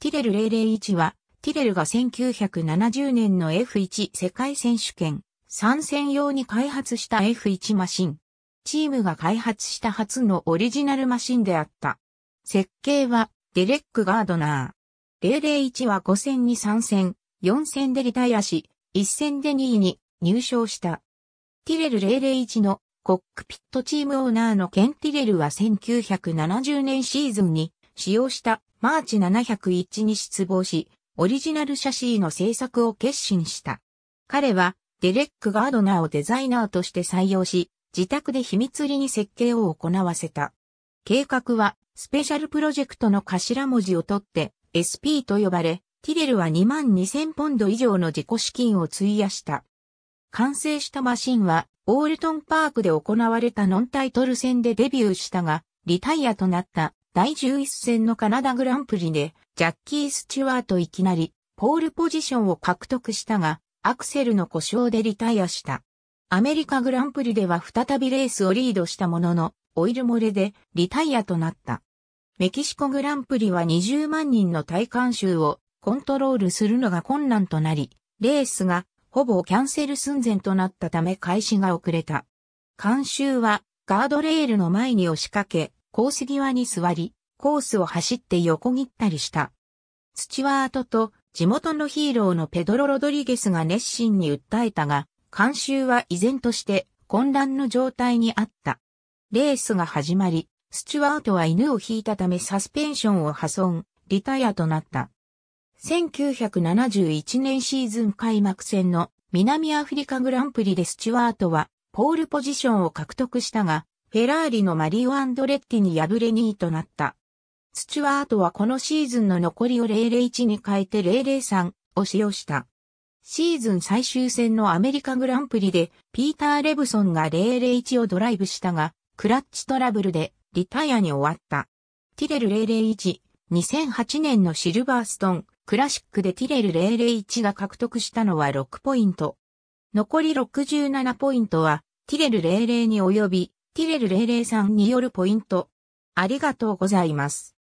ティレル001は、ティレルが1970年の F1 世界選手権参戦用に開発した F1 マシン。チームが開発した初のオリジナルマシンであった。設計はデレック・ガードナー。001は5戦に3戦、4戦でリタイアし、1戦で2位に入賞した。ティレル001のコックピットチームオーナーのケン・ティレルは1970年シーズンに使用したマーチ701に失望し、オリジナルシャシーの制作を決心した。彼はデレック・ガードナーをデザイナーとして採用し、自宅で秘密裏に設計を行わせた。計画はスペシャルプロジェクトの頭文字を取って SP と呼ばれ、ティレルは2万2000ポンド以上の自己資金を費やした。完成したマシンは、オールトンパークで行われたノンタイトル戦でデビューしたが、リタイアとなった第11戦のカナダグランプリで、ジャッキー・スチュワートいきなり、ポールポジションを獲得したが、アクセルの故障でリタイアした。アメリカグランプリでは再びレースをリードしたものの、オイル漏れでリタイアとなった。メキシコグランプリは20万人の体感集をコントロールするのが困難となり、レースがほぼキャンセル寸前となったため開始が遅れた。監修はガードレールの前に押しかけ、コース際に座り、コースを走って横切ったりした。スチュワートと地元のヒーローのペドロ・ロドリゲスが熱心に訴えたが、監修は依然として混乱の状態にあった。レースが始まり、スチュワートは犬を引いたためサスペンションを破損、リタイアとなった。1971年シーズン開幕戦の南アフリカグランプリでスチュワートはポールポジションを獲得したが、フェラーリのマリオ・アンドレッティに敗れ2位となった。スチュワートはこのシーズンの残りを001に変えて003を使用した。シーズン最終戦のアメリカグランプリでピーター・レブソンが001をドライブしたが、クラッチトラブルでリタイアに終わった。ティレル001、2008年のシルバーストン、クラシックでティレル001が獲得したのは6ポイント。残り67ポイントはティレル00に及び、ティレル003によるポイント。ありがとうございます。